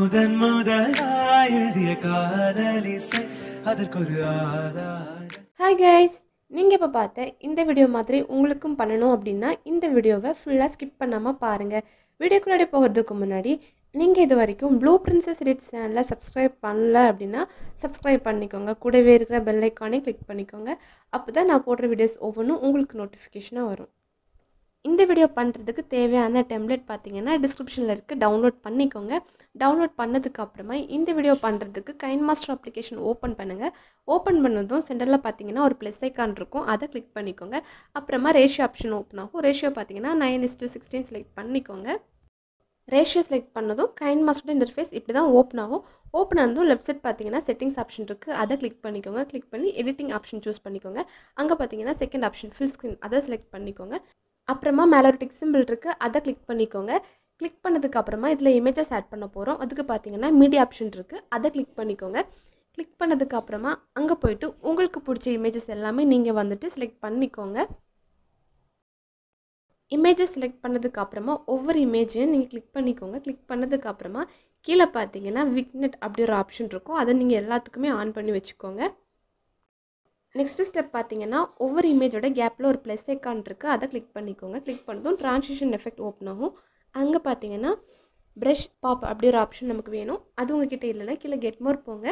முதன் முதலாய் எழுதிய காதலிசை அதற்கொரு ஹாய் கைஸ் நீங்கள் இப்போ பார்த்த இந்த வீடியோ மாதிரி உங்களுக்கும் பண்ணணும் அப்படின்னா இந்த வீடியோவை ஃபுல்லாக ஸ்கிப் பண்ணாமல் பாருங்கள் வீடியோக்குள்ளே போகிறதுக்கு முன்னாடி நீங்கள் இது வரைக்கும் ப்ளூ பிரின்சஸ் ரீட் சேனலில் சப்ஸ்கிரைப் பண்ணல அப்படின்னா சப்ஸ்கிரைப் பண்ணிக்கோங்க கூடவே இருக்கிற பெல் ஐக்கானே கிளிக் பண்ணிக்கோங்க அப்போ தான் நான் போடுற வீடியோஸ் ஒவ்வொன்றும் உங்களுக்கு நோட்டிஃபிகேஷனாக வரும் இந்த வீடியோ பண்ணுறதுக்கு தேவையான டெம்ப்ளேட் பார்த்தீங்கன்னா டிஸ்கிரிப்ஷனில் இருக்குது டவுன்லோட் பண்ணிக்கோங்க டவுன்லோட் பண்ணதுக்கு அப்புறமா இந்த வீடியோ பண்ணுறதுக்கு கைன் மாஸ்டர் அப்ளிகேஷன் ஓப்பன் பண்ணுங்கள் ஓப்பன் பண்ணதும் சென்டரில் பார்த்தீங்கன்னா ஒரு ப்ளஸ் ஐக்கான் இருக்கும் அதை கிளிக் பண்ணிக்கோங்க அப்புறமா ரேஷியோ ஆப்ஷன் ஓப்பன் ஆகும் ரேஷியோ பார்த்தீங்கன்னா nine is to sixteen select பண்ணிக்கோங்க ரேஷியோ செலக்ட் பண்ணதும் கைன் மாஸ்டர் இன்டர்ஃபேஸ் இப்படி தான் ஓப்பன் ஆகும் ஓப்பன் ஆனதும் லெஃப்ட் சைட் பார்த்தீங்கன்னா செட்டிங்ஸ் ஆப்ஷன் இருக்குது அதை கிளிக் பண்ணிக்கோங்க கிளிக் பண்ணி எடிட்டிங் ஆப்ஷன் சூஸ் பண்ணிக்கோங்க அங்கே பார்த்தீங்கன்னா செகண்ட் ஆப்ஷன் ஃபுல் ஸ்க்ரீன் அதை செலக்ட் பண்ணிக்கோங்க அப்புறமா மேலே ஒரு டிக் சிம்பிள் இருக்குது அதை கிளிக் பண்ணிக்கோங்க கிளிக் பண்ணதுக்கு அப்புறமா இதில் இமேஜஸ் ஆட் பண்ண போகிறோம் அதுக்கு பார்த்தீங்கன்னா மீடியா ஆப்ஷன் இருக்குது அதை கிளிக் பண்ணிக்கோங்க கிளிக் பண்ணதுக்கு அப்புறமா அங்கே போயிட்டு உங்களுக்கு பிடிச்ச இமேஜஸ் எல்லாமே நீங்கள் வந்துட்டு செலக்ட் பண்ணிக்கோங்க இமேஜஸ் செலக்ட் பண்ணதுக்கு அப்புறமா ஒவ்வொரு இமேஜையும் நீங்கள் கிளிக் பண்ணிக்கோங்க கிளிக் பண்ணதுக்கு அப்புறமா கீழே பார்த்தீங்கன்னா விக்னெட் அப்படி ஒரு ஆப்ஷன் இருக்கும் அதை நீங்கள் எல்லாத்துக்குமே ஆன் பண்ணி வச்சுக்கோங்க நெக்ஸ்ட் ஸ்டெப் பார்த்தீங்கன்னா ஒவ்வொரு இமேஜோட கேப்பில் ஒரு ப்ளஸ் ஐக்கான் இருக்குது அதை கிளிக் பண்ணிக்கோங்க கிளிக் பண்ணதும் ட்ரான்ஸ்லேஷன் எஃபெக்ட் ஓப்பன் ஆகும் அங்கே பார்த்தீங்கன்னா ப்ரஷ் பாப் அப்படி ஒரு ஆப்ஷன் நமக்கு வேணும் அது உங்ககிட்ட இல்லைன்னா கீழே கெட் மோர் போங்க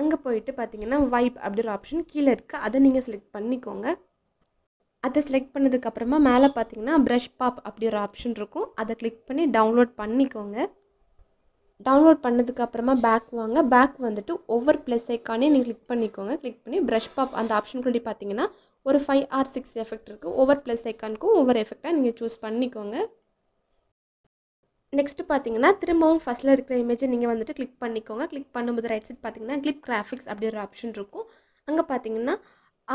அங்கே போயிட்டு பார்த்தீங்கன்னா வைப் அப்படி ஒரு ஆப்ஷன் கீழே இருக்குது அதை நீங்கள் செலக்ட் பண்ணிக்கோங்க அதை செலக்ட் பண்ணதுக்கப்புறமா மேலே பார்த்தீங்கன்னா ப்ரஷ் பாப் அப்படி ஒரு ஆப்ஷன் இருக்கும் அதை கிளிக் பண்ணி டவுன்லோட் பண்ணிக்கோங்க டவுன்லோட் பண்ணதுக்கு அப்புறமா பேக் வாங்க பேக் வந்துட்டு ஒவ்வொரு பிளஸ் ஐக்கானே நீங்கள் கிளிக் பண்ணிக்கோங்க கிளிக் பண்ணி ப்ரஷ் பாப் அந்த கூட பார்த்தீங்கன்னா ஒரு ஃபைவ் ஆர் சிக்ஸ் எஃபெக்ட் இருக்குது ஒவ்வொரு பிளஸ் ஐக்கானுக்கும் ஒவ்வொரு எஃபெக்டாக நீங்கள் சூஸ் பண்ணிக்கோங்க நெக்ஸ்ட் பார்த்தீங்கன்னா திரும்பவும் ஃபஸ்ட்டில் இருக்கிற இமேஜை நீங்கள் வந்துட்டு கிளிக் பண்ணிக்கோங்க கிளிக் பண்ணும்போது ரைட் சைட் பார்த்தீங்கன்னா கிளிப் கிராஃபிக்ஸ் அப்படி ஒரு ஆப்ஷன் இருக்கும் அங்கே பார்த்தீங்கன்னா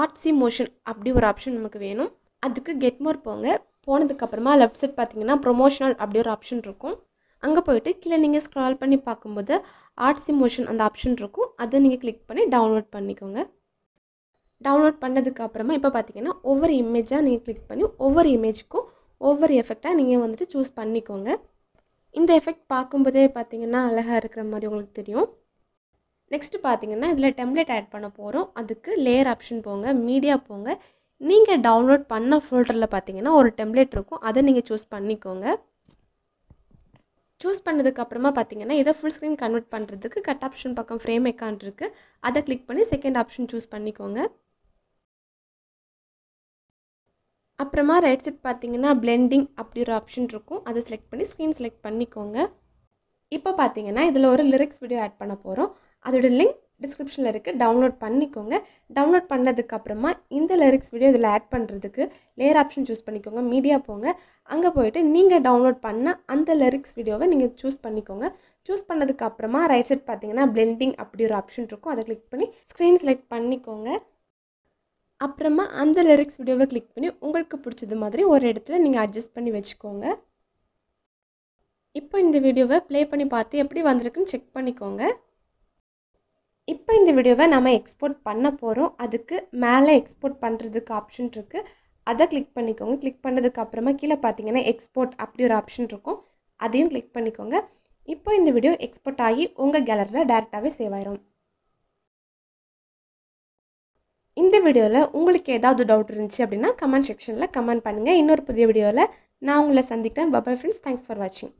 ஆர்ட்ஸி மோஷன் அப்படி ஒரு ஆப்ஷன் நமக்கு வேணும் அதுக்கு கெட் மோர் போங்க போனதுக்கப்புறமா லெஃப்ட் சைட் பார்த்தீங்கன்னா ப்ரொமோஷனல் அப்படி ஒரு ஆப்ஷன் இருக்கும் அங்கே போயிட்டு கீழே நீங்கள் ஸ்க்ரால் பண்ணி பார்க்கும்போது ஆர்ட்ஸ் இமோஷன் அந்த ஆப்ஷன் இருக்கும் அதை நீங்கள் கிளிக் பண்ணி டவுன்லோட் பண்ணிக்கோங்க டவுன்லோட் பண்ணதுக்கு அப்புறமா இப்போ பார்த்தீங்கன்னா ஒவ்வொரு இமேஜாக நீங்கள் கிளிக் பண்ணி ஒவ்வொரு இமேஜ்க்கும் ஒவ்வொரு எஃபெக்டாக நீங்கள் வந்துட்டு சூஸ் பண்ணிக்கோங்க இந்த எஃபெக்ட் பார்க்கும்போதே பார்த்தீங்கன்னா அழகாக இருக்கிற மாதிரி உங்களுக்கு தெரியும் நெக்ஸ்ட் பார்த்தீங்கன்னா இதில் டெம்ப்ளேட் ஆட் பண்ண போகிறோம் அதுக்கு லேயர் ஆப்ஷன் போங்க மீடியா போங்க நீங்கள் டவுன்லோட் பண்ண ஃபோல்டரில் பார்த்தீங்கன்னா ஒரு டெம்ப்ளேட் இருக்கும் அதை நீங்கள் சூஸ் பண்ணிக்கோங்க சூஸ் பண்ணதுக்கு அப்புறமா பார்த்தீங்கன்னா இதை ஃபுல் ஸ்க்ரீன் கன்வெர்ட் பண்ணுறதுக்கு கட் ஆப்ஷன் பக்கம் ஃப்ரேம் எக்கான் இருக்குது அதை கிளிக் பண்ணி செகண்ட் ஆப்ஷன் சூஸ் பண்ணிக்கோங்க அப்புறமா ரைட் சைட் பார்த்தீங்கன்னா பிளெண்டிங் அப்படி ஒரு ஆப்ஷன் இருக்கும் அதை செலக்ட் பண்ணி ஸ்க்ரீன் செலக்ட் பண்ணிக்கோங்க இப்போ பார்த்தீங்கன்னா இதில் ஒரு லிரிக்ஸ் வீடியோ ஆட் பண்ண போகிறோம் அதோட லிங்க் டிஸ்கிரிப்ஷனில் இருக்குது டவுன்லோட் பண்ணிக்கோங்க டவுன்லோட் பண்ணதுக்கப்புறமா இந்த லிரிக்ஸ் வீடியோ இதில் ஆட் பண்ணுறதுக்கு லேயர் ஆப்ஷன் சூஸ் பண்ணிக்கோங்க மீடியா போங்க அங்கே போயிட்டு நீங்கள் டவுன்லோட் பண்ண அந்த லிரிக்ஸ் வீடியோவை நீங்கள் சூஸ் பண்ணிக்கோங்க சூஸ் பண்ணதுக்கப்புறமா ரைட் சைட் பார்த்தீங்கன்னா பிளெண்டிங் அப்படி ஒரு ஆப்ஷன் இருக்கும் அதை கிளிக் பண்ணி ஸ்க்ரீன் செலக்ட் பண்ணிக்கோங்க அப்புறமா அந்த லிரிக்ஸ் வீடியோவை கிளிக் பண்ணி உங்களுக்கு பிடிச்சது மாதிரி ஒரு இடத்துல நீங்கள் அட்ஜஸ்ட் பண்ணி வச்சுக்கோங்க இப்போ இந்த வீடியோவை ப்ளே பண்ணி பார்த்து எப்படி வந்திருக்குன்னு செக் பண்ணிக்கோங்க இப்போ இந்த வீடியோவை நம்ம எக்ஸ்போர்ட் பண்ண போகிறோம் அதுக்கு மேலே எக்ஸ்போர்ட் பண்ணுறதுக்கு ஆப்ஷன் இருக்குது அதை கிளிக் பண்ணிக்கோங்க கிளிக் பண்ணதுக்கு அப்புறமா கீழே பார்த்தீங்கன்னா எக்ஸ்போர்ட் அப்படி ஒரு ஆப்ஷன் இருக்கும் அதையும் கிளிக் பண்ணிக்கோங்க இப்போ இந்த வீடியோ எக்ஸ்போர்ட் ஆகி உங்கள் கேலரியில் டேரெக்டாகவே சேவ் ஆயிரும் இந்த வீடியோவில் உங்களுக்கு ஏதாவது டவுட் இருந்துச்சு அப்படின்னா கமெண்ட் செக்ஷனில் கமெண்ட் பண்ணுங்கள் இன்னொரு புதிய வீடியோவில் நான் உங்களை சந்திக்கிறேன் பபாய் ஃப்ரெண்ட்ஸ் தேங்க்ஸ் ஃபார் வாட்சிங்